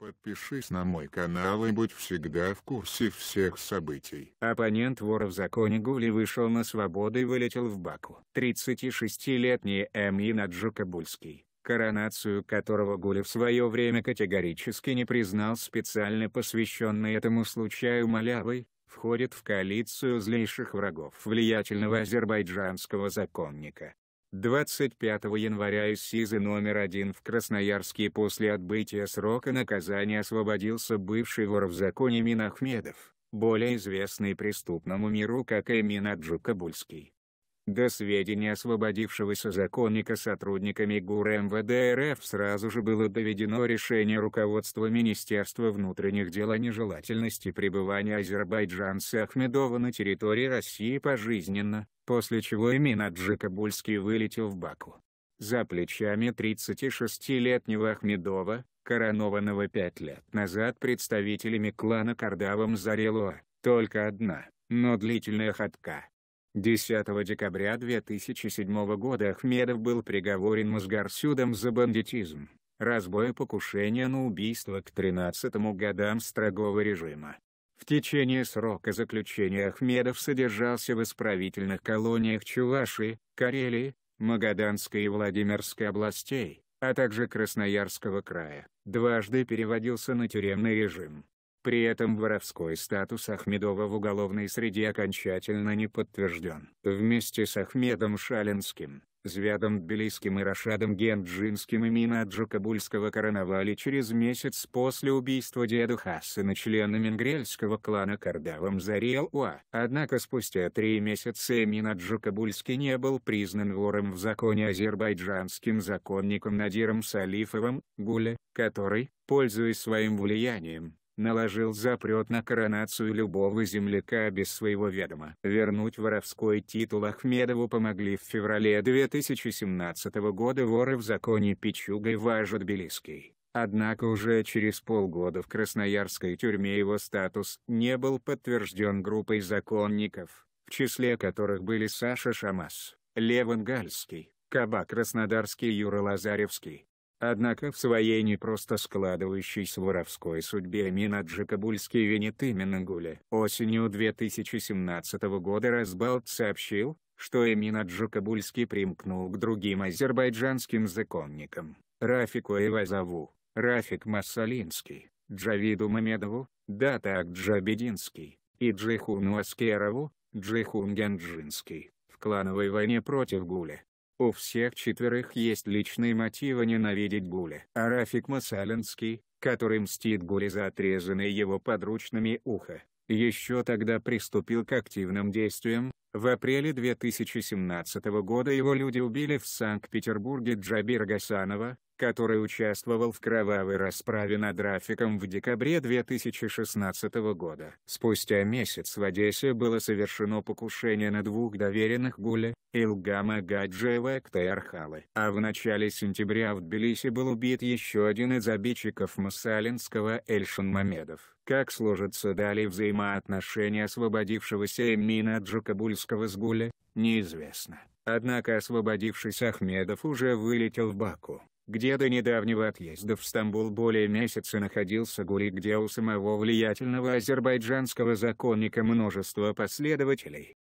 Подпишись на мой канал и будь всегда в курсе всех событий. Оппонент вора в законе Гули вышел на свободу и вылетел в Баку. 36-летний Эмин Аджукабульский, коронацию которого Гули в свое время категорически не признал специально посвященный этому случаю Малявой, входит в коалицию злейших врагов влиятельного азербайджанского законника. 25 января из СИЗы номер один в Красноярске после отбытия срока наказания освободился бывший вор в законе Минахмедов, более известный преступному миру как Эмин Аджукабульский. До сведения освободившегося законника сотрудниками ГУР МВД РФ сразу же было доведено решение руководства Министерства внутренних дел о нежелательности пребывания азербайджанца Ахмедова на территории России пожизненно, после чего Эмин Джикабульский вылетел в Баку. За плечами 36-летнего Ахмедова, коронованного пять лет назад представителями клана Кардавом Зарелуа, только одна, но длительная ходка 10 декабря 2007 года Ахмедов был приговорен Мосгорсюдом за бандитизм, разбой и покушение на убийство к 13 годам строгого режима. В течение срока заключения Ахмедов содержался в исправительных колониях Чувашии, Карелии, Магаданской и Владимирской областей, а также Красноярского края, дважды переводился на тюремный режим. При этом воровской статус Ахмедова в уголовной среде окончательно не подтвержден. Вместе с Ахмедом Шалинским, Звядом Тбилисским и Рашадом Генджинским имена Джукабульского короновали через месяц после убийства деда Хасана члена менгрельского клана Кардавом Зарел Уа. Однако спустя три месяца Эмин Джукабульский не был признан вором в законе азербайджанским законником Надиром Салифовым, Гуля, который, пользуясь своим влиянием, наложил запрет на коронацию любого земляка без своего ведома. Вернуть воровской титул Ахмедову помогли в феврале 2017 года воры в законе Пичуга и Важат Однако уже через полгода в красноярской тюрьме его статус не был подтвержден группой законников, в числе которых были Саша Шамас, Леван Гальский, Каба Краснодарский Юра Лазаревский, Однако в своей непросто складывающейся воровской судьбе Мина Кабульский винит именно Гуля. Осенью 2017 года Разбалт сообщил, что Эмина Кабульский примкнул к другим азербайджанским законникам, Рафику Эвазову, Рафик Массалинский, Джавиду Мамедову, Датак Джабединский, и Джихуну Аскерову, Джихун Ганджинский, в клановой войне против Гуля. У всех четверых есть личные мотивы ненавидеть Гули, А Рафик Масалинский, который мстит Гули за отрезанное его подручными ухо, еще тогда приступил к активным действиям, в апреле 2017 года его люди убили в Санкт-Петербурге Джабира Гасанова, который участвовал в кровавой расправе над Рафиком в декабре 2016 года. Спустя месяц в Одессе было совершено покушение на двух доверенных Гуля, Илгама Гаджиева и Ктаярхалы. А в начале сентября в Тбилиси был убит еще один из обидчиков Масалинского Эльшин Мамедов. Как сложатся далее взаимоотношения освободившегося Эмина Джакабуль турецкого сгуля, неизвестно. Однако освободившись Ахмедов уже вылетел в Баку, где до недавнего отъезда в Стамбул более месяца находился Гули, где у самого влиятельного азербайджанского законника множество последователей.